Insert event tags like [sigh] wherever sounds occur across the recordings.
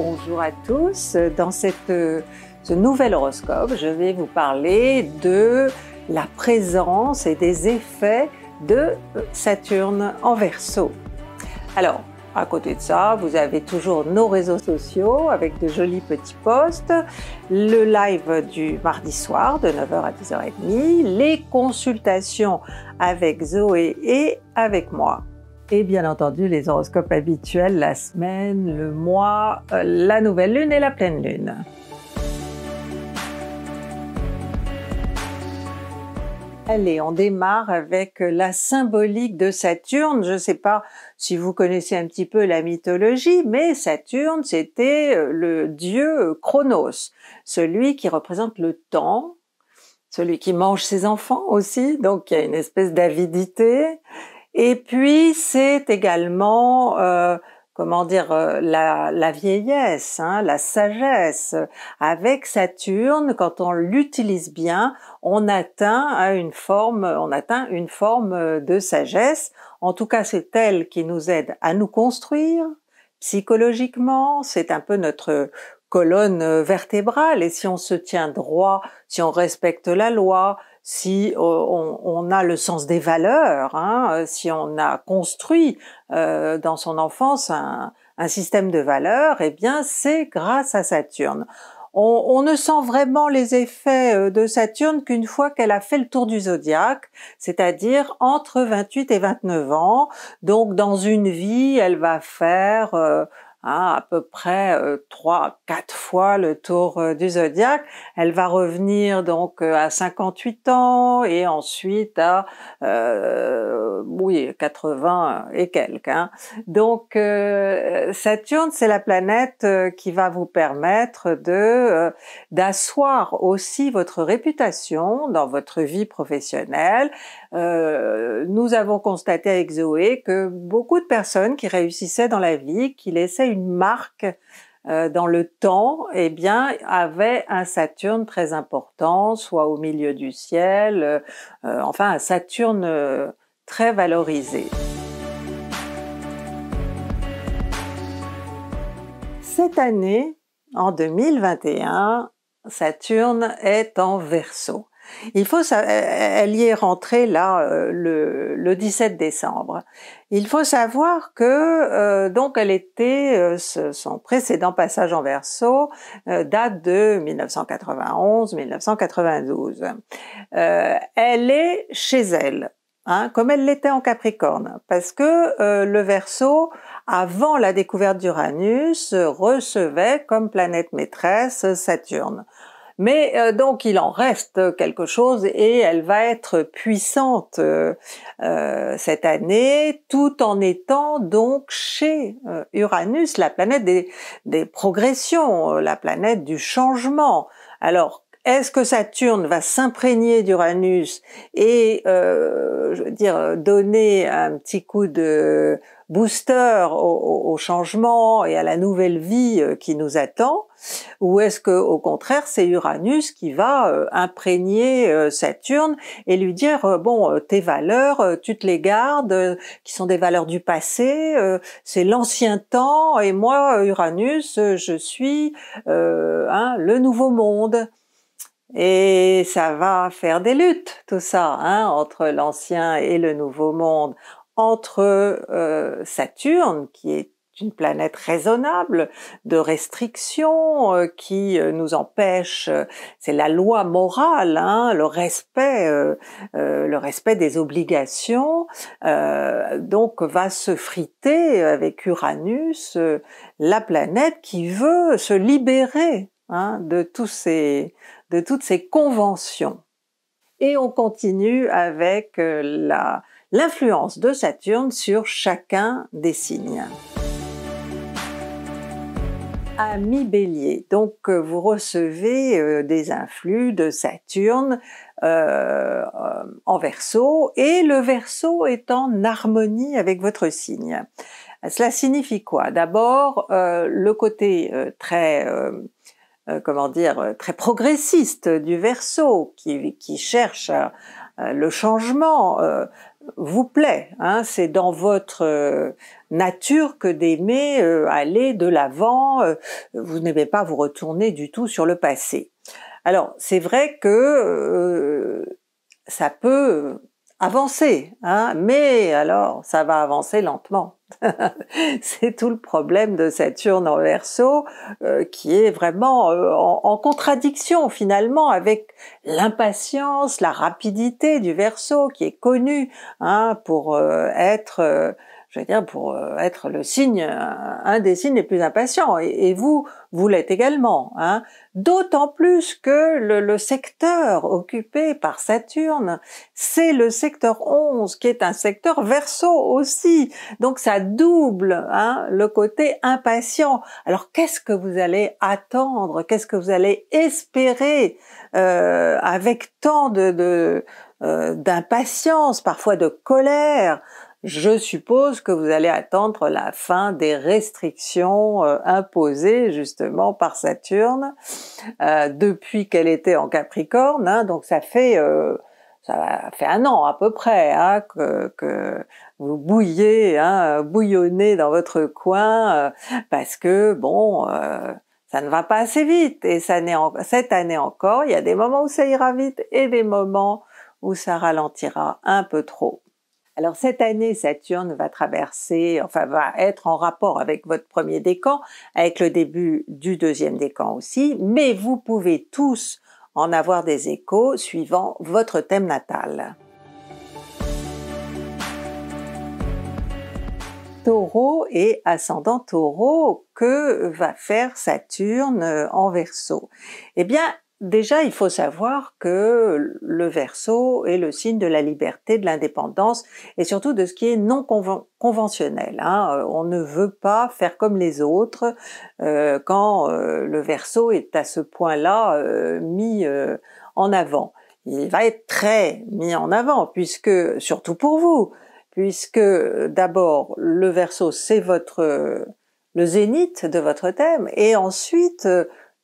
bonjour à tous. Dans cette, euh, ce nouvel horoscope, je vais vous parler de la présence et des effets de euh, Saturne en Verseau. Alors, à côté de ça, vous avez toujours nos réseaux sociaux avec de jolis petits posts, le live du mardi soir de 9h à 10h30, les consultations avec Zoé et avec moi et bien entendu les horoscopes habituels, la semaine, le mois, euh, la nouvelle lune et la pleine lune. Allez, on démarre avec la symbolique de Saturne. Je ne sais pas si vous connaissez un petit peu la mythologie, mais Saturne, c'était euh, le dieu Chronos, celui qui représente le temps, celui qui mange ses enfants aussi, donc il y a une espèce d'avidité. Et puis c'est également euh, comment dire euh, la, vieillesse, hein, la sagesse. Avec Saturne, quand on l'utilise bien, on atteint hein, une forme, on atteint une forme euh, de sagesse. En tout cas, c'est elle qui nous aide à nous construire psychologiquement. C'est un peu notre colonne vertébrale. Et si on se tient droit, si on respecte la loi, si euh, on, a le sens des valeurs, hein, euh, si on a construit euh, dans son enfance un, système de valeurs, eh bien c'est grâce à Saturne. On, ne sent vraiment les effets de Saturne qu'une fois qu'elle a fait le tour du zodiaque, c'est-à-dire entre 28 et 29 ans. Donc dans une vie, elle va faire à peu près euh, trois, quatre fois le tour euh, du zodiaque. Elle va revenir donc euh, à 58 ans et ensuite à euh, oui 80 et quelques. Hein. Donc Saturne, c'est la planète qui va vous permettre de d'asseoir aussi votre réputation dans votre vie professionnelle. nous avons constaté avec Zoé que beaucoup de personnes qui réussissaient dans la vie, qui laissaient une marque euh, dans le temps, eh bien, avait un Saturne très important, soit au milieu du ciel, euh, euh, enfin un Saturne très valorisé. Cette année, en 2021, Saturne est en verso. Il faut, elle y est rentrée là euh, le, 17 décembre. Il faut savoir que euh, donc elle était euh, son précédent passage en verso date de 1991-1992. elle est chez elle. Hein, comme elle l'était en Capricorne, parce que le Verseau, avant la découverte d'Uranus, recevait comme planète maîtresse Saturne. Mais euh, donc il en reste quelque chose et elle va être puissante euh, euh, cette année, tout en étant donc chez Uranus, la planète des, des progressions, la planète du changement. Alors est-ce que Saturne va s'imprégner d'Uranus et, je veux dire, donner un petit coup de booster au, changement et à la nouvelle vie euh, qui nous attend, ou est-ce que au contraire c'est Uranus qui va euh, imprégner euh, Saturne et lui dire bon tes valeurs tu te les gardes qui sont des valeurs du passé, c'est l'ancien temps et moi Uranus je suis hein, le nouveau monde. Et ça va faire des luttes, tout ça, hein, entre l'ancien et le nouveau monde, entre euh, Saturne, qui est une planète raisonnable de restrictions euh, qui euh, nous empêche, c'est la loi morale, hein, le respect, le respect des obligations, donc va se friter avec Uranus la planète qui veut se libérer hein, de tous de toutes ces conventions. Et on continue avec la l'influence de Saturne sur chacun des signes. Ami Bélier, donc euh, vous recevez euh, des influx de Saturne euh, en Verseau et le Verseau est en harmonie avec votre signe. Cela signifie quoi D'abord, le côté très comment dire très progressiste du Verseau qui cherche le changement, vous plaît. Hein, c'est dans votre euh, nature que d'aimer euh, aller de l'avant. Euh, vous n'aimez pas vous retourner du tout sur le passé. Alors c'est vrai que ça peut avancer, hein, mais alors ça va avancer lentement. [laughs] c'est tout le problème de Saturne en verso euh, qui est vraiment euh, en, contradiction finalement avec l'impatience, la rapidité du verso qui est connu hein, pour euh, être je veux dire, pour euh, être le signe, un des signes les plus impatients. Et, vous, vous l'êtes également. Hein. D'autant plus que le, secteur occupé par Saturne, c'est le secteur 11, qui est un secteur verso aussi. Donc ça double hein, le côté impatient. Alors qu'est-ce que vous allez attendre Qu'est-ce que vous allez espérer euh, avec tant de... de euh, d'impatience, parfois de colère, je suppose que vous allez attendre la fin des restrictions euh, imposées justement par Saturne euh, depuis qu'elle était en Capricorne, hein. donc ça fait euh, ça fait un an à peu près hein, que, que, vous bouillez, hein, bouillonnez dans votre coin parce que bon ça ne va pas assez vite et cette année encore, il y a des moments où ça ira vite et des moments où ça ralentira un peu trop. Alors cette année, Saturne va traverser, enfin va être en rapport avec votre premier décan, avec le début du deuxième décan aussi, mais vous pouvez tous en avoir des échos suivant votre thème natal. Taureau et ascendant Taureau, que va faire Saturne en Verseau Eh bien, Déjà, il faut savoir que le verso est le signe de la liberté, de l'indépendance et surtout de ce qui est non conventionnel. Hein. Euh, on ne veut pas faire comme les autres euh, quand euh, le verso est à ce point-là mis en avant. Il va être très mis en avant, puisque, surtout pour vous, puisque d'abord le verso c'est votre le zénith de votre thème et ensuite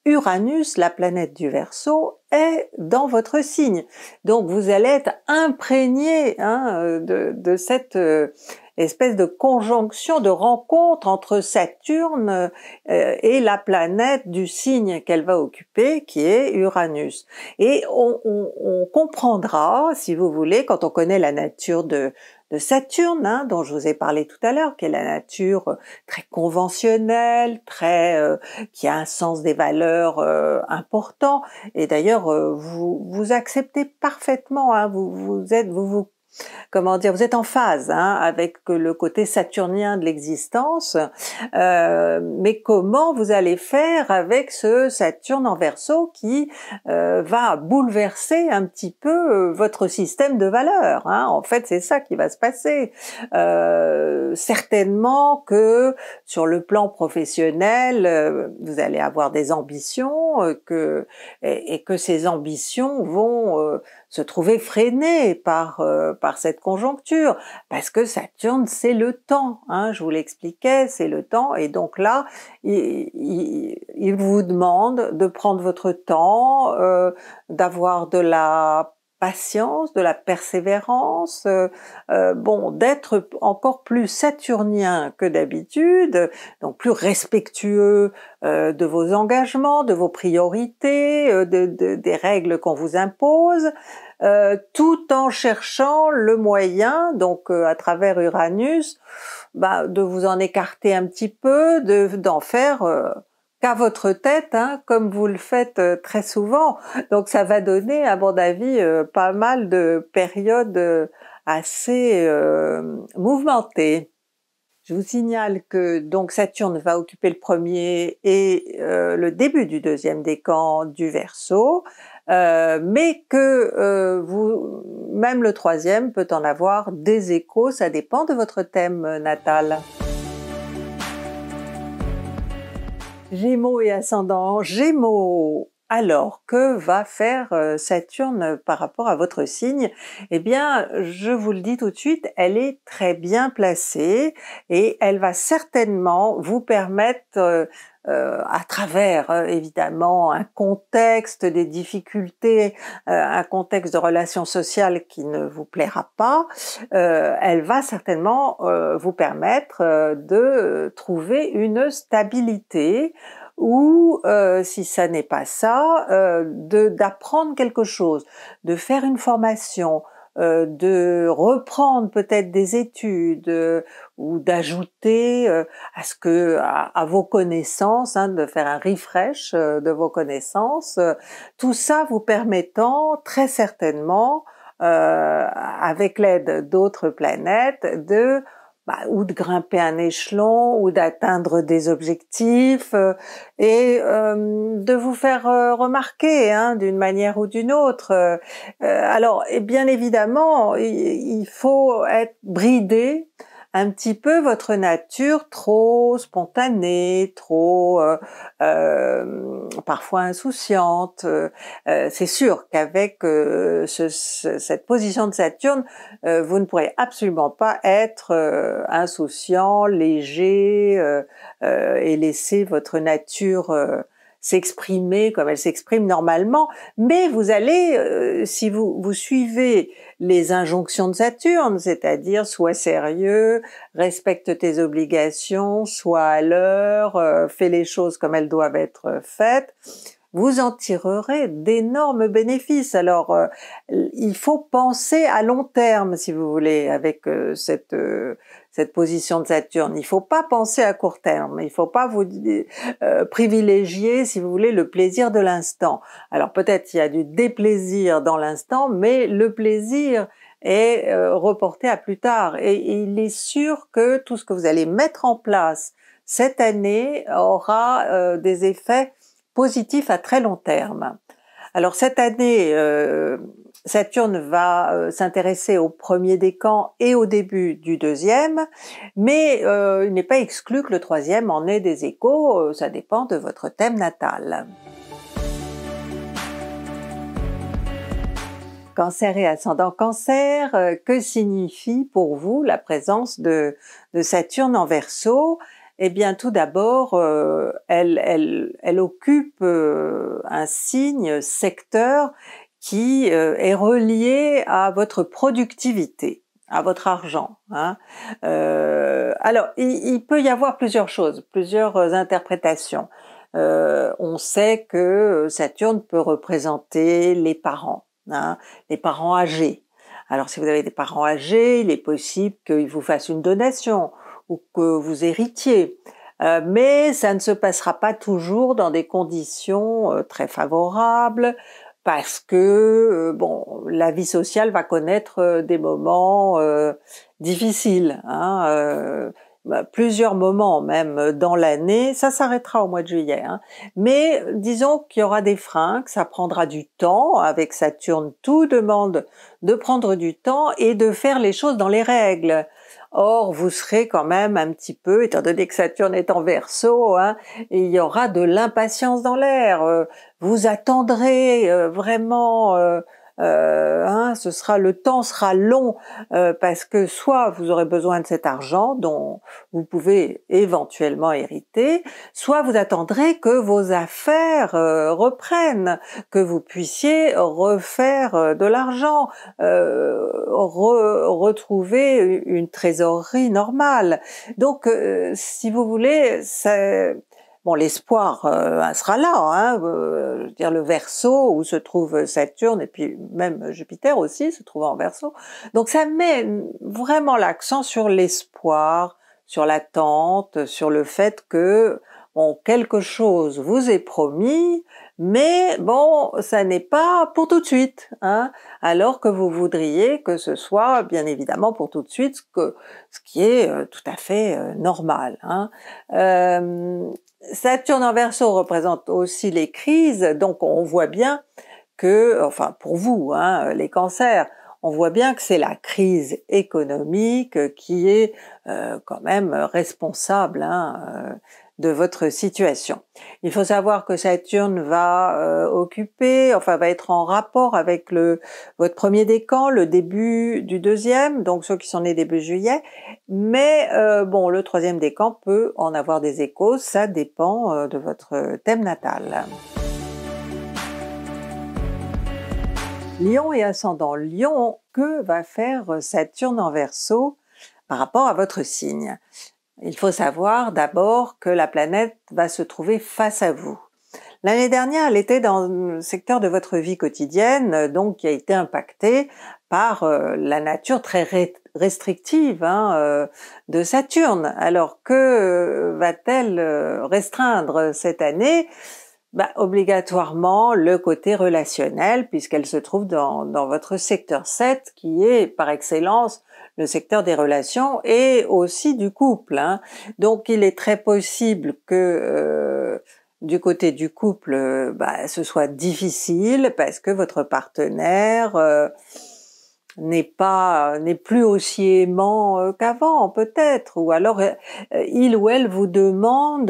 Uranus, la planète du Verseau, est dans votre signe. Donc vous allez être imprégné hein, de, cette euh, espèce de conjonction, de rencontre entre Saturne euh, et la planète du signe qu'elle va occuper, qui est Uranus. Et on, comprendra, si vous voulez, quand on connaît la nature de, de Saturne, hein, dont je vous ai parlé tout à l'heure, qui est la nature euh, très conventionnelle, très euh, qui a un sens des valeurs euh, important. Et d'ailleurs, vous vous acceptez parfaitement. Hein, vous vous êtes, vous vous comment dire, vous êtes en phase hein, avec le côté saturnien de l'existence, euh, mais comment vous allez faire avec ce Saturne en verso qui euh, va bouleverser un petit peu euh, votre système de valeurs. Hein. En fait, c'est ça qui va se passer. certainement que sur le plan professionnel, vous allez avoir des ambitions que, et que ces ambitions vont se trouver freiné par, euh, par cette conjoncture, parce que Saturne, c'est le temps, hein, je vous l'expliquais, c'est le temps, et donc là, il, vous demande de prendre votre temps, euh, d'avoir de la patience, de la persévérance, euh, bon, d'être encore plus saturnien que d'habitude, donc plus respectueux de vos engagements, de vos priorités, de, des règles qu'on vous impose, euh, tout en cherchant le moyen, donc euh, à travers Uranus, bah, de vous en écarter un petit peu, d'en faire euh, qu'à votre tête, hein, comme vous le faites très souvent. Donc ça va donner, à mon avis, pas mal de périodes assez mouvementées. Je vous signale que donc Saturne va occuper le premier et le début du deuxième décan du Verseau, euh, mais que euh, vous, même le troisième peut en avoir des échos, ça dépend de votre thème euh, natal. Gémeaux et ascendant, Gémeaux. Alors, que va faire Saturne par rapport à votre signe Eh bien, je vous le dis tout de suite, elle est très bien placée et elle va certainement vous permettre euh, à travers euh, évidemment un contexte des difficultés, euh, un contexte de relations sociales qui ne vous plaira pas, elle va certainement vous permettre de trouver une stabilité ou si ça n'est pas ça, d'apprendre quelque chose, de faire une formation, euh, de reprendre peut-être des études euh, ou d'ajouter euh, à ce que à, vos connaissances, hein, de faire un refresh de vos connaissances, tout ça vous permettant très certainement, avec l'aide d'autres planètes, de bah, ou de grimper un échelon, ou d'atteindre des objectifs, euh, et euh, de vous faire euh, remarquer hein, d'une manière ou d'une autre. alors, et bien évidemment, il faut être bridé un petit peu votre nature trop spontanée, trop euh, euh, parfois insouciante. Euh, c'est sûr qu'avec cette position de Saturne, vous ne pourrez absolument pas être insouciant, léger et laisser votre nature s'exprimer comme elle s'exprime normalement, mais vous allez, euh, si vous, vous suivez les injonctions de Saturne, c'est-à-dire sois sérieux, respecte tes obligations, sois à l'heure, euh, fais les choses comme elles doivent être faites, vous en tirerez d'énormes bénéfices. Alors, euh, il faut penser à long terme, si vous voulez, avec euh, cette euh, cette position de Saturne. Il ne faut pas penser à court terme. Il ne faut pas vous privilégier, si vous voulez, le plaisir de l'instant. Alors peut-être il y a du déplaisir dans l'instant, mais le plaisir est reporté à plus tard. et il est sûr que tout ce que vous allez mettre en place cette année aura des effets positif à très long terme. Alors cette année, euh, Saturne va euh, s'intéresser au premier décan et au début du deuxième, mais euh, il n'est pas exclu que le troisième en ait des échos, ça dépend de votre thème natal. Cancer et ascendant cancer, que signifie pour vous la présence de, de Saturne en verso eh bien, tout d'abord, euh, elle, occupe euh, un signe secteur qui euh, est relié à votre productivité, à votre argent. Hein. alors, il, peut y avoir plusieurs choses, plusieurs interprétations. on sait que Saturne peut représenter les parents, hein, les parents âgés. Alors, si vous avez des parents âgés, il est possible qu'ils vous fassent une donation ou que vous héritiez. Euh, mais ça ne se passera pas toujours dans des conditions euh, très favorables parce que euh, bon, la vie sociale va connaître des moments difficiles, hein, bah, plusieurs moments même dans l'année. Ça s'arrêtera au mois de juillet, hein. mais disons qu'il y aura des freins, que ça prendra du temps. Avec Saturne, tout demande de prendre du temps et de faire les choses dans les règles. Or, vous serez quand même un petit peu, étant donné que Saturne est en verso, hein, il y aura de l'impatience dans l'air. Euh, vous attendrez euh, vraiment euh, euh, hein, ce sera le temps sera long euh, parce que soit vous aurez besoin de cet argent dont vous pouvez éventuellement hériter, soit vous attendrez que vos affaires euh, reprennent, que vous puissiez refaire euh, de l'argent, retrouver une trésorerie normale. Donc, si vous voulez, c'est Bon, l'espoir euh, sera là, hein, euh, je veux dire le verso où se trouve Saturne et puis même Jupiter aussi se trouve en verso. Donc ça met vraiment l'accent sur l'espoir, sur l'attente, sur le fait que bon, quelque chose vous est promis, mais bon, ça n'est pas pour tout de suite, hein, alors que vous voudriez que ce soit bien évidemment pour tout de suite, ce, que, ce qui est euh, tout à fait normal. Hein. Saturne en Verseau représente aussi les crises, donc on voit bien que, enfin pour vous, hein, les cancers, on voit bien que c'est la crise économique qui est euh, quand même responsable hein, euh, de votre situation. Il faut savoir que Saturne va euh, occuper, enfin va être en rapport avec le votre premier décan, le début du deuxième, donc ceux qui sont nés début juillet. Mais euh, bon, le troisième décan peut en avoir des échos, ça dépend euh, de votre thème natal. Lion et ascendant Lion, que va faire Saturne en Verseau par rapport à votre signe il faut savoir d'abord que la planète va se trouver face à vous. L'année dernière, elle était dans le secteur de votre vie quotidienne, donc qui a été impacté par euh, la nature très restrictive hein, euh, de Saturne. Alors que euh, va-t-elle restreindre cette année bah, obligatoirement le côté relationnel puisqu'elle se trouve dans, dans, votre secteur 7 qui est par excellence le secteur des relations et aussi du couple. Hein. Donc il est très possible que euh, du côté du couple, euh, bah, ce soit difficile parce que votre partenaire euh, n'est pas n'est plus aussi aimant qu'avant peut-être ou alors il ou elle vous demande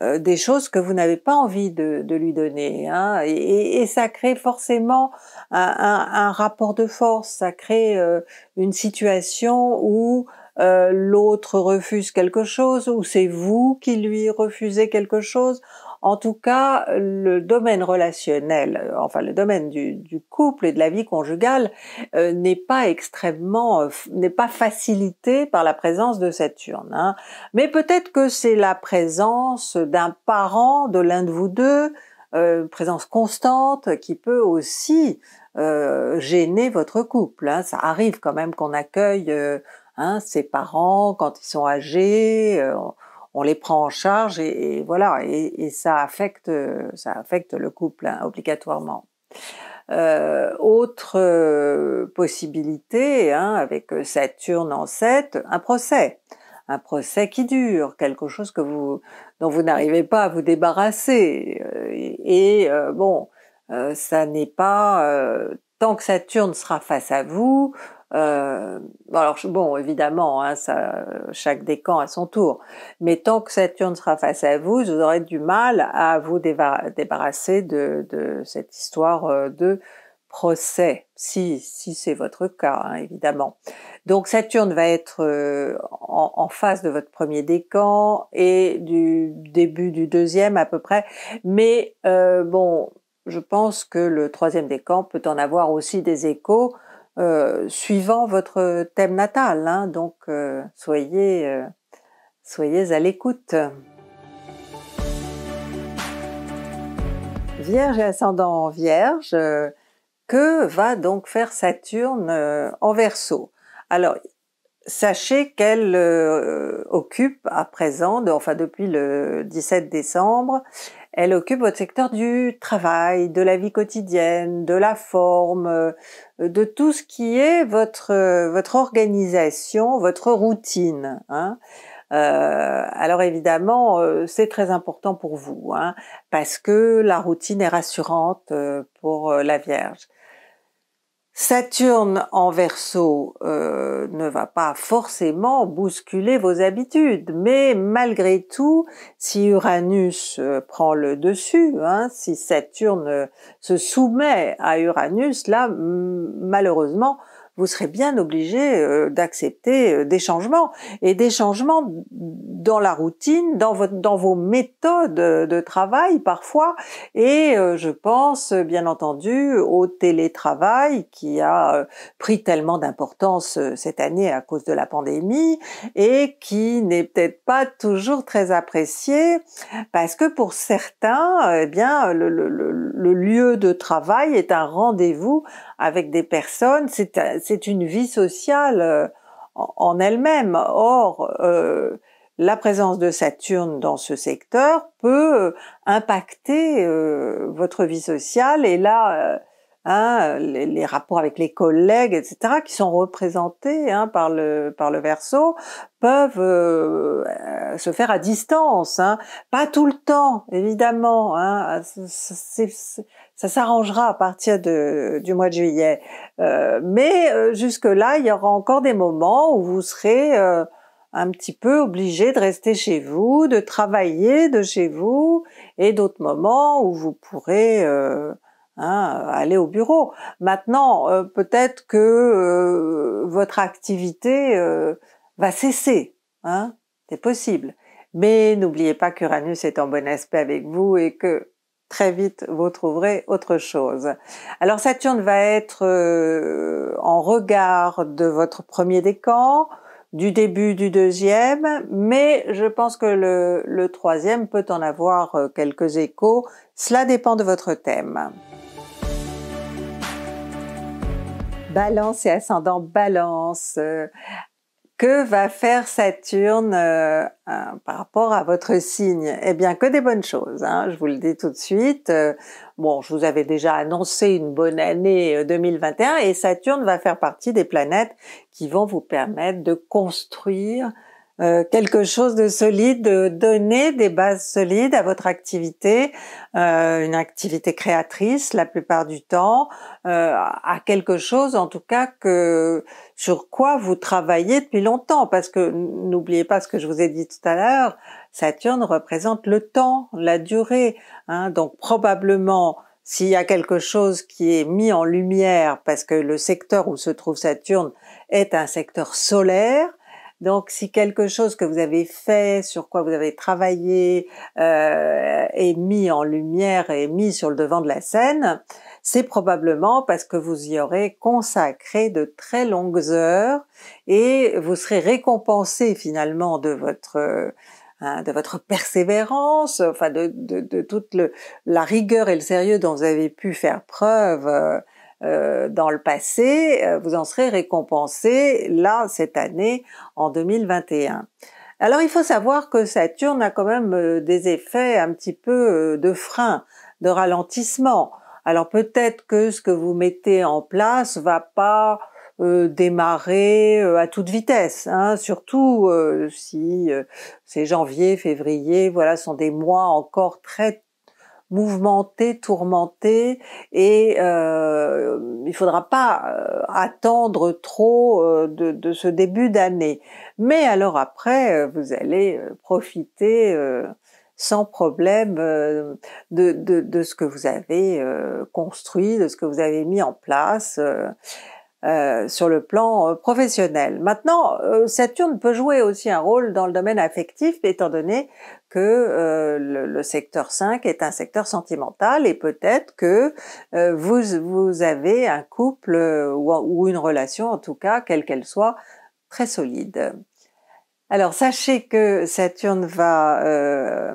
euh, des choses que vous n'avez pas envie de, lui donner. Hein. et, ça crée forcément un, rapport de force, ça crée euh, une situation où euh, l'autre refuse quelque chose, ou c'est vous qui lui refusez quelque chose. En tout cas, le domaine relationnel, euh, enfin le domaine du, couple et de la vie conjugale euh, n'est pas extrêmement, euh, n'est pas facilité par la présence de Saturne. Hein. Mais peut-être que c'est la présence d'un parent de l'un de vous deux, euh, présence constante qui peut aussi gêner votre couple. Hein. Ça arrive quand même qu'on accueille hein, ses parents quand ils sont âgés on les prend en charge et, voilà, et, ça affecte, ça affecte le couple hein, obligatoirement. Euh, autre euh, possibilité, hein, avec Saturne en 7, un procès. Un procès qui dure, quelque chose que vous, dont vous n'arrivez pas à vous débarrasser. Euh, et, bon, ça n'est pas... tant que Saturne sera face à vous, euh, alors bon, évidemment, hein, chaque décan à son tour. Mais tant que Saturne sera face à vous, vous aurez du mal à vous débarrasser de, cette histoire euh, de procès, si, c'est votre cas, hein, évidemment. Donc Saturne va être euh, en, face de votre premier décan et du début du deuxième à peu près, mais bon, je pense que le troisième décan peut en avoir aussi des échos, euh, suivant votre thème natal. Hein, donc euh, soyez, euh, soyez à l'écoute. Vierge et ascendant en Vierge, que va donc faire Saturne en Verseau Alors sachez qu'elle occupe à présent, enfin depuis le 17 décembre, elle occupe votre secteur du travail, de la vie quotidienne, de la forme, euh, de tout ce qui est votre, euh, votre organisation, votre routine. Hein. Euh, alors évidemment, c'est très important pour vous, hein, parce que la routine est rassurante pour la Vierge. Saturne en verso euh, ne va pas forcément bousculer vos habitudes, mais malgré tout, si Uranus euh, prend le dessus, hein, si Saturne euh, se soumet à Uranus, là malheureusement vous serez bien obligé euh, d'accepter euh, des changements et des changements dans la routine, dans, vos méthodes de travail parfois. Et euh, je pense bien entendu au télétravail qui a pris tellement d'importance cette année à cause de la pandémie et qui n'est peut-être pas toujours très apprécié parce que pour certains, eh bien, le lieu de travail est un rendez-vous avec des personnes, c'est une vie sociale euh, en elle-même. Or, euh, la présence de Saturne dans ce secteur peut euh, impacter votre vie sociale et là, hein, les, rapports avec les collègues, etc., qui sont représentés hein, par le par Verseau, peuvent se faire à distance, hein. pas tout le temps, évidemment ça s'arrangera à partir de, du mois de juillet. Euh, mais euh, jusque-là, il y aura encore des moments où vous serez euh, un petit peu obligé de rester chez vous, de travailler de chez vous, et d'autres moments où vous pourrez euh, hein, aller au bureau. Maintenant, peut-être que votre activité va cesser, hein, c'est possible. Mais n'oubliez pas qu'Uranus est en bon aspect avec vous et que très vite vous trouverez autre chose. Alors Saturne va être euh, en regard de votre premier décan, du début du deuxième, mais je pense que le, le troisième peut en avoir euh, quelques échos, cela dépend de votre thème. Balance et ascendant Balance. Euh, que va faire Saturne euh, euh, par rapport à votre signe Eh bien, que des bonnes choses, hein, je vous le dis tout de suite. Euh, bon, je vous avais déjà annoncé une bonne année 2021 et Saturne va faire partie des planètes qui vont vous permettre de construire euh, quelque chose de solide, de donner des bases solides à votre activité, euh, une activité créatrice la plupart du temps, euh, à quelque chose en tout cas que sur quoi vous travaillez depuis longtemps, parce que n'oubliez pas ce que je vous ai dit tout à l'heure, Saturne représente le temps, la durée, hein. donc probablement s'il y a quelque chose qui est mis en lumière parce que le secteur où se trouve Saturne est un secteur solaire, donc si quelque chose que vous avez fait, sur quoi vous avez travaillé euh, est mis en lumière et mis sur le devant de la scène, c'est probablement parce que vous y aurez consacré de très longues heures et vous serez récompensé finalement de votre... Euh, hein, de votre persévérance, enfin de, toute la rigueur et le sérieux dont vous avez pu faire preuve euh, euh, dans le passé, euh, vous en serez récompensé là cette année en 2021. Alors il faut savoir que Saturne a quand même euh, des effets un petit peu de frein, de ralentissement. Alors peut-être que ce que vous mettez en place va pas démarrer à toute vitesse, hein. surtout si c'est janvier, février, voilà, sont des mois encore très mouvementé, tourmenté, et euh, il faudra pas euh, attendre trop euh, de, ce début d'année. Mais alors après, euh, vous allez profiter sans problème de, de, de, ce que vous avez construit, de ce que vous avez mis en place. Euh, sur le plan euh, professionnel. Maintenant, euh, Saturne peut jouer aussi un rôle dans le domaine affectif, étant donné que le, secteur 5 est un secteur sentimental et peut-être que vous, avez un couple ou, une relation, en tout cas, quelle qu'elle soit, très solide. Alors sachez que Saturne va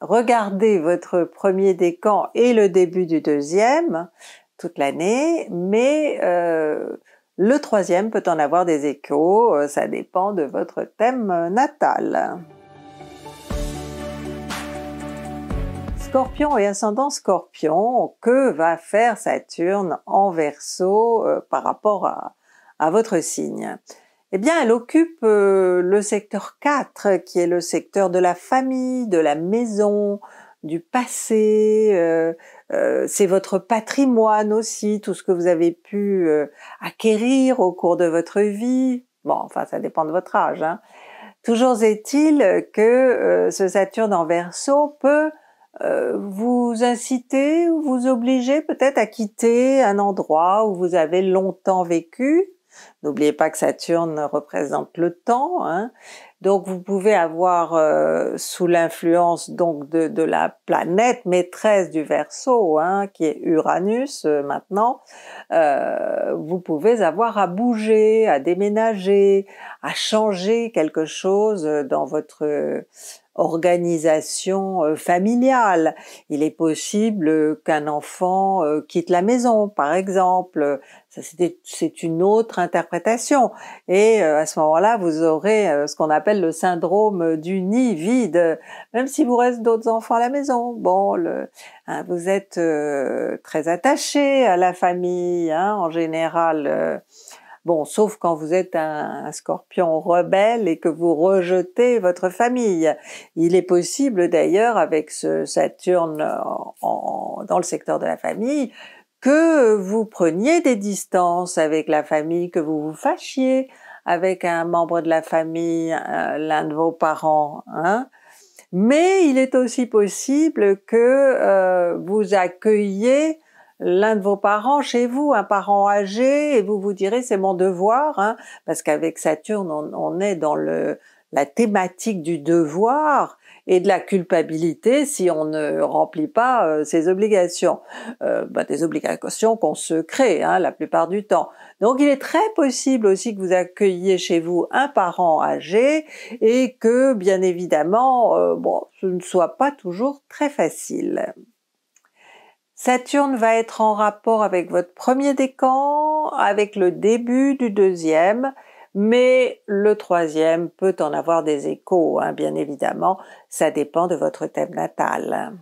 regarder votre premier décan et le début du deuxième, toute l'année, mais euh, le troisième peut en avoir des échos, euh, ça dépend de votre thème euh, natal. Scorpion et ascendant Scorpion, que va faire Saturne en Verseau par rapport à, à votre signe Eh bien, elle occupe le secteur 4, qui est le secteur de la famille, de la maison, du passé, euh, c'est votre patrimoine aussi, tout ce que vous avez pu euh, acquérir au cours de votre vie. Bon, enfin, ça dépend de votre âge. Hein. Toujours est-il que euh, ce Saturne en Verseau peut vous inciter ou vous obliger peut-être à quitter un endroit où vous avez longtemps vécu N'oubliez pas que Saturne représente le temps. Hein. Donc vous pouvez avoir euh, sous l'influence donc de, la planète maîtresse du Verseau, hein, qui est Uranus euh, maintenant, euh, vous pouvez avoir à bouger, à déménager, à changer quelque chose dans votre organisation euh, familiale. Il est possible euh, qu'un enfant euh, quitte la maison, par exemple. C'est une autre interprétation. Et à ce moment-là, vous aurez ce qu'on appelle le syndrome du nid vide, même si vous reste d'autres enfants à la maison. Bon, hein, vous êtes très attaché à la famille, hein, en général. Bon, sauf quand vous êtes un, scorpion rebelle et que vous rejetez votre famille. Il est possible d'ailleurs avec ce Saturne dans le secteur de la famille que vous preniez des distances avec la famille, que vous vous fâchiez avec un membre de la famille, euh, l'un de vos parents. Hein. Mais il est aussi possible que euh, vous accueilliez l'un de vos parents chez vous, un parent âgé, et vous vous direz c'est mon devoir, hein, parce qu'avec Saturne on, est dans le, la thématique du devoir et de la culpabilité si on ne remplit pas euh, ses obligations, euh, bah, des obligations qu'on se crée hein, la plupart du temps. Donc il est très possible aussi que vous accueilliez chez vous un parent âgé et que bien évidemment, euh, bon, ce ne soit pas toujours très facile. Saturne va être en rapport avec votre premier décan, avec le début du deuxième, mais le troisième peut en avoir des échos, hein, bien évidemment, ça dépend de votre thème natal.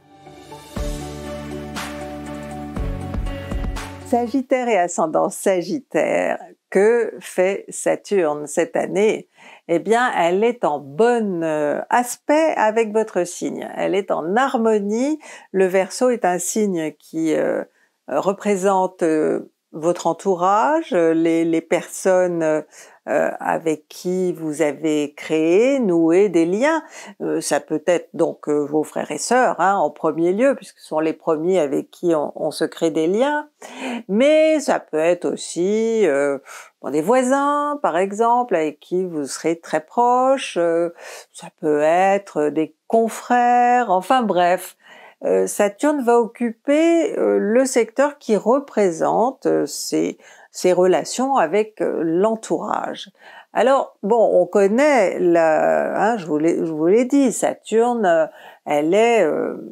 Sagittaire et ascendant Sagittaire, que fait Saturne cette année eh bien, elle est en bon euh, aspect avec votre signe. Elle est en harmonie. Le verso est un signe qui euh, représente euh, votre entourage, les, personnes avec qui vous avez créé, noué des liens. ça peut être donc vos frères et sœurs hein, en premier lieu, puisque ce sont les premiers avec qui on se crée des liens, mais ça peut être aussi des voisins, par exemple, avec qui vous serez très proche, euh, ça peut être des confrères, enfin bref. Euh, Saturne va occuper euh, le secteur qui représente ses relations avec l'entourage. Alors bon, on connaît, la, hein, je vous l'ai dit, Saturne, elle est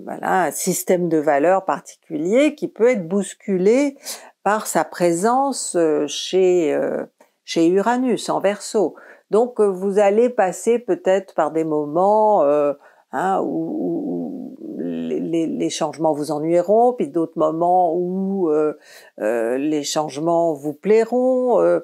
voilà, un système de valeurs particulier qui peut être bousculé par sa présence euh, euh, chez, Uranus en Verseau. Donc euh, vous allez passer peut-être par des moments hein, où, les, changements vous ennuieront, puis d'autres moments où les changements vous plairont.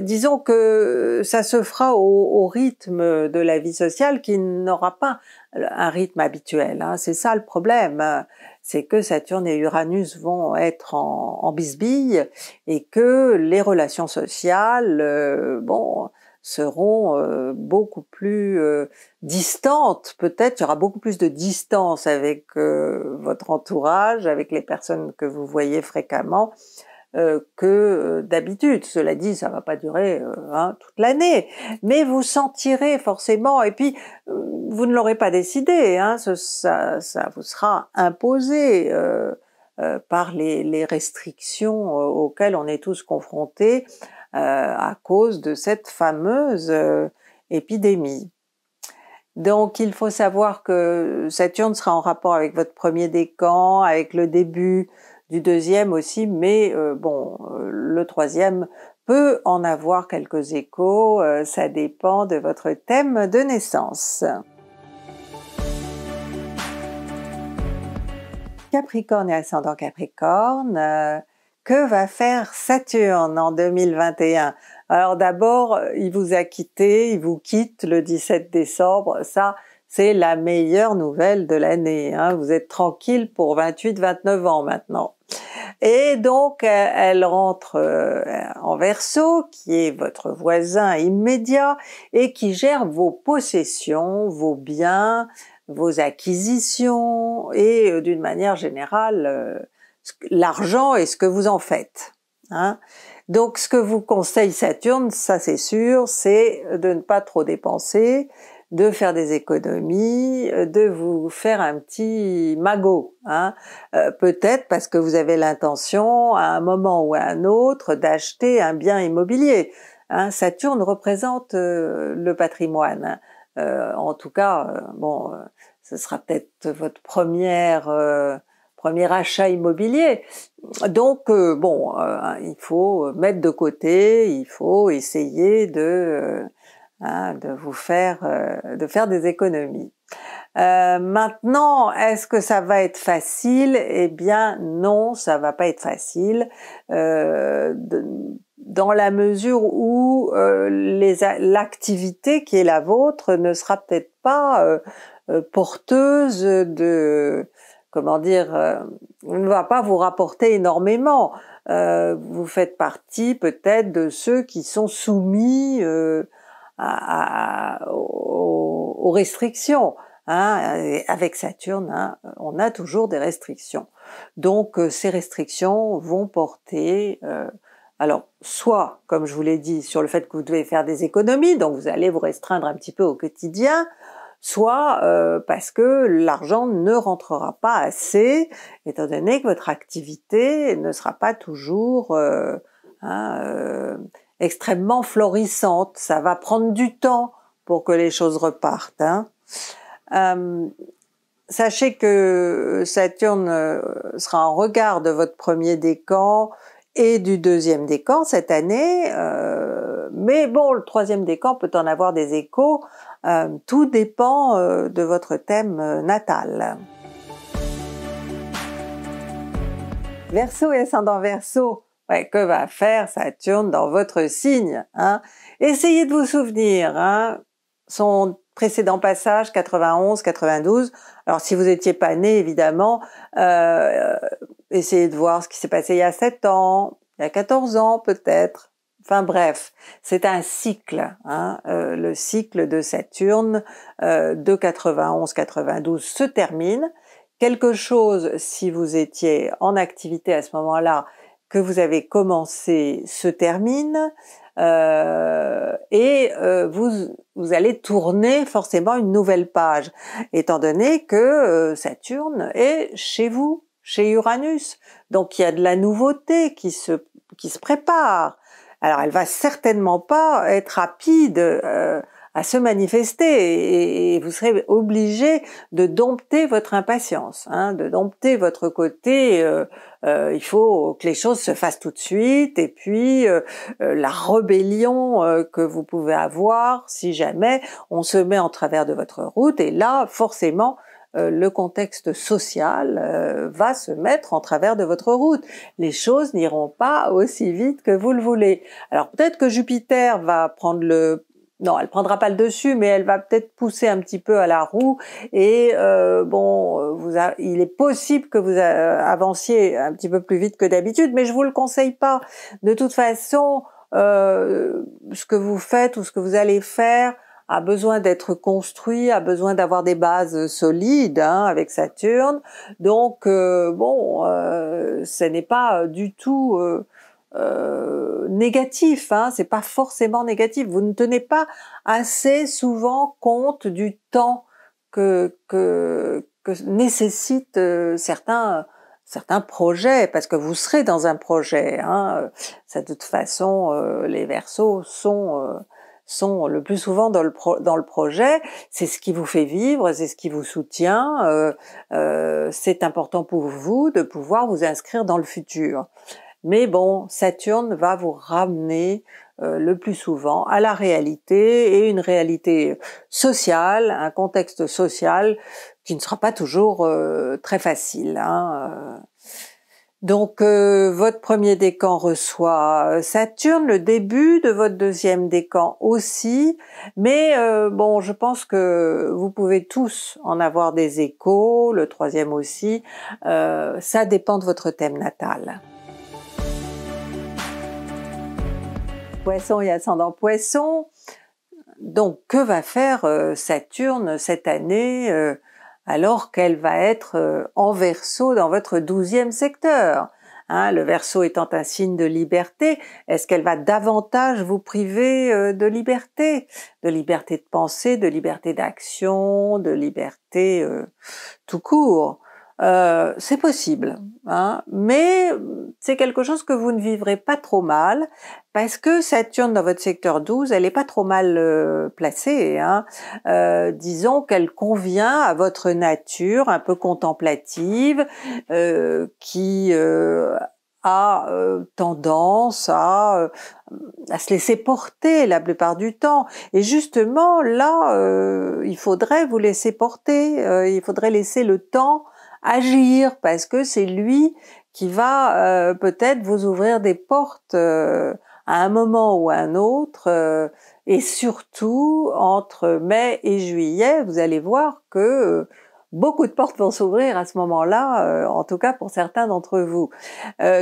disons que ça se fera au, rythme de la vie sociale qui n'aura pas un rythme habituel. Hein. C'est ça le problème. Hein c'est que Saturne et Uranus vont être en, bisbille et que les relations sociales, euh, bon, seront euh, beaucoup plus euh, distantes. Peut-être il y aura beaucoup plus de distance avec votre entourage, avec les personnes que vous voyez fréquemment, euh, que euh, d'habitude. Cela dit, ça ne va pas durer euh, hein, toute l'année, mais vous sentirez forcément. Et puis, vous ne l'aurez pas décidé. Hein. ça, vous sera imposé. par les, restrictions auxquelles on est tous confrontés à cause de cette fameuse épidémie. Donc il faut savoir que Saturne sera en rapport avec votre premier décan, avec le début du deuxième aussi, mais euh, bon, euh, le troisième peut en avoir quelques échos, euh, ça dépend de votre thème de naissance. Capricorne et ascendant Capricorne, que va faire Saturne en 2021 Alors d'abord, il vous a quitté, il vous quitte le 17 décembre, ça c'est la meilleure nouvelle de l'année. Hein. Vous êtes tranquille pour 28-29 ans maintenant. Et donc, euh, elle rentre euh, en verso, qui est votre voisin immédiat et qui gère vos possessions, vos biens, vos acquisitions et euh, d'une manière générale, l'argent et ce que vous en faites. Hein donc, ce que vous conseille Saturne, ça c'est sûr, c'est de ne pas trop dépenser, de faire des économies, euh, de vous faire un petit magot, hein. euh, peut-être parce que vous avez l'intention à un moment ou à un autre d'acheter un bien immobilier. Hein. Saturne représente euh, le patrimoine. Hein. en tout cas, bon, ce sera peut-être votre première premier achat immobilier. Donc bon, il faut mettre de côté, il faut essayer de Hein, de vous faire, euh, de faire des économies. Euh, maintenant, est-ce que ça va être facile Eh bien non, ça va pas être facile. Euh, dans la mesure où euh, l'activité qui est la vôtre ne sera peut-être pas porteuse de comment dire, euh, ne va pas vous rapporter énormément. vous faites partie peut-être de ceux qui sont soumis aux, restrictions. Hein, avec Saturne, hein, on a toujours des restrictions. Donc euh, ces restrictions vont porter, euh, alors soit, comme je vous l'ai dit, sur le fait que vous devez faire des économies, donc vous allez vous restreindre un petit peu au quotidien, soit euh, parce que l'argent ne rentrera pas assez, étant donné que votre activité ne sera pas toujours hein, extrêmement florissante. Ça va prendre du temps pour que les choses repartent. Hein. Euh, sachez que Saturne euh, sera en regard de votre premier décan et du deuxième décan cette année, euh, mais bon, le troisième décan peut en avoir des échos. tout dépend de votre thème natal. Verseau et ascendant Verseau, que va faire Saturne dans votre signe hein Essayez de vous souvenir, hein, son précédent passage 91, 92. Alors si vous n'étiez pas né évidemment, euh, essayez de voir ce qui s'est passé il y a 7 ans, il y a 14 ans peut-être. Enfin bref, c'est un cycle, hein, euh, le cycle de Saturne euh, de 91-92 se termine. Quelque chose, si vous étiez en activité à ce moment-là, que vous avez commencé se termine euh, et euh, vous, vous allez tourner forcément une nouvelle page, étant donné que euh, Saturne est chez vous, chez Uranus. Donc il y a de la nouveauté qui se, qui se prépare. Alors elle va certainement pas être rapide à se manifester et, vous serez obligé de dompter votre impatience, hein, de dompter votre côté. Euh, euh, il faut que les choses se fassent tout de suite et puis euh, la rébellion que vous pouvez avoir si jamais on se met en travers de votre route et là forcément le contexte social va se mettre en travers de votre route. Les choses n'iront pas aussi vite que vous le voulez. Alors peut-être que Jupiter va prendre le non, elle prendra pas le dessus, mais elle va peut-être pousser un petit peu à la roue. Et euh, bon, euh, il est possible que vous euh, avanciez un petit peu plus vite que d'habitude, mais je vous le conseille pas. De toute façon, ce que vous faites ou ce que vous allez faire a besoin d'être construit, a besoin d'avoir des bases solides hein, avec Saturne. Donc bon, ce n'est pas du tout euh, négatif. Hein, c'est pas forcément négatif. Vous ne tenez pas assez souvent compte du temps que, que, nécessitent euh, certains certains projets, parce que vous serez dans un projet. Hein. Ça, de toute façon, euh, les versos sont sont le plus souvent dans le, projet, c'est ce qui vous fait vivre, c'est ce qui vous soutient, c'est important pour vous de pouvoir vous inscrire dans le futur. Mais bon, Saturne va vous ramener euh, le plus souvent à la réalité et une réalité sociale, un contexte social qui ne sera pas toujours euh, très facile. Hein, euh. Donc votre premier décan reçoit Saturne, le début de votre deuxième décan aussi, mais bon, je pense que vous pouvez tous en avoir des échos, le troisième aussi, ça dépend de votre thème natal. poisson et ascendant poisson. Donc, que va faire euh, Saturne cette année euh, alors qu'elle va être euh, en verso dans votre douzième secteur hein, Le verso étant un signe de liberté, est-ce qu'elle va davantage vous priver de liberté De liberté de pensée, de liberté d'action, de liberté tout court euh, c'est possible, hein, mais c'est quelque chose que vous ne vivrez pas trop mal parce que Saturne dans votre secteur 12, elle n'est pas trop mal euh, placée. Hein. Euh, disons qu'elle convient à votre nature un peu contemplative qui a tendance à, se laisser porter la plupart du temps. Et justement, là, il faudrait vous laisser porter, il faudrait laisser le temps agir parce que c'est lui qui va euh, peut-être vous ouvrir des portes euh, à un moment ou à un autre euh, et surtout entre mai et juillet, vous allez voir que beaucoup de portes vont s'ouvrir à ce moment-là, en tout cas pour certains d'entre vous.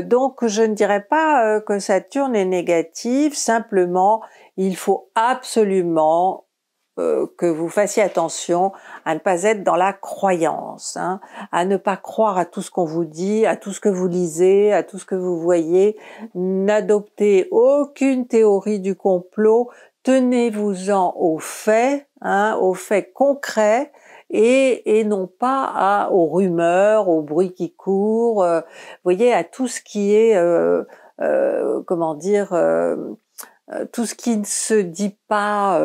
donc je ne dirais pas que Saturne est négatif, simplement il faut absolument euh, que vous fassiez attention à ne pas être dans la croyance, hein, à ne pas croire à tout ce qu'on vous dit, à tout ce que vous lisez, à tout ce que vous voyez. N'adoptez aucune théorie du complot. Tenez-vous-en aux faits, hein, aux faits concrets, et, non pas à, aux rumeurs, aux bruits qui courent, euh, voyez, à tout ce qui est, euh, comment dire, tout ce qui ne se dit pas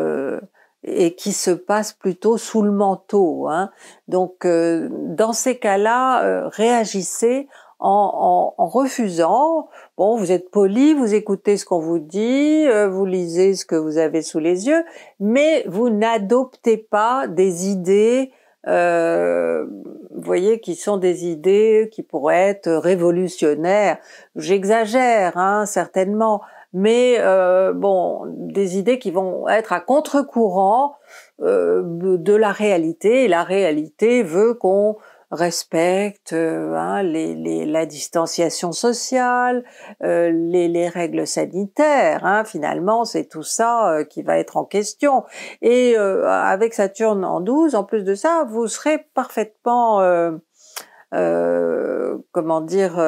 et qui se passe plutôt sous le manteau. Hein. Donc euh, dans ces cas-là, euh, réagissez en, refusant. Bon, vous êtes poli, vous écoutez ce qu'on vous dit, euh, vous lisez ce que vous avez sous les yeux, mais vous n'adoptez pas des idées vous voyez, qui sont des idées qui pourraient être révolutionnaires. J'exagère, hein, certainement, mais euh, bon, des idées qui vont être à contre-courant euh, de la réalité. Et la réalité veut qu'on respecte euh, hein, les, les, la distanciation sociale, euh, les, règles sanitaires. Hein. finalement, c'est tout ça qui va être en question. Et avec Saturne en 12, en plus de ça, vous serez parfaitement, comment dire,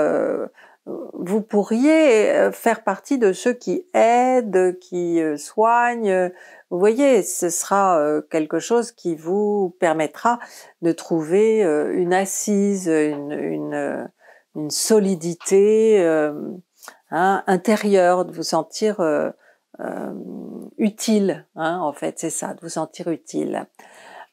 vous pourriez euh, faire partie de ceux qui aident, qui euh, soignent. Vous voyez, ce sera euh, quelque chose qui vous permettra de trouver une assise, une, solidité hein, intérieure, de vous sentir utile. Hein, en fait, c'est ça, de vous sentir utile.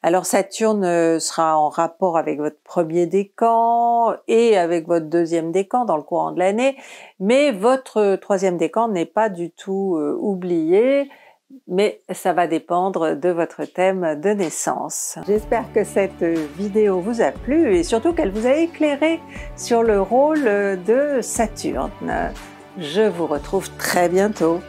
Alors Saturne euh, sera en rapport avec votre premier décan et avec votre deuxième décan dans le courant de l'année, mais votre troisième décan n'est pas du tout euh, oublié, mais ça va dépendre de votre thème de naissance. J'espère que cette vidéo vous a plu et surtout qu'elle vous a éclairé sur le rôle de Saturne. Je vous retrouve très bientôt.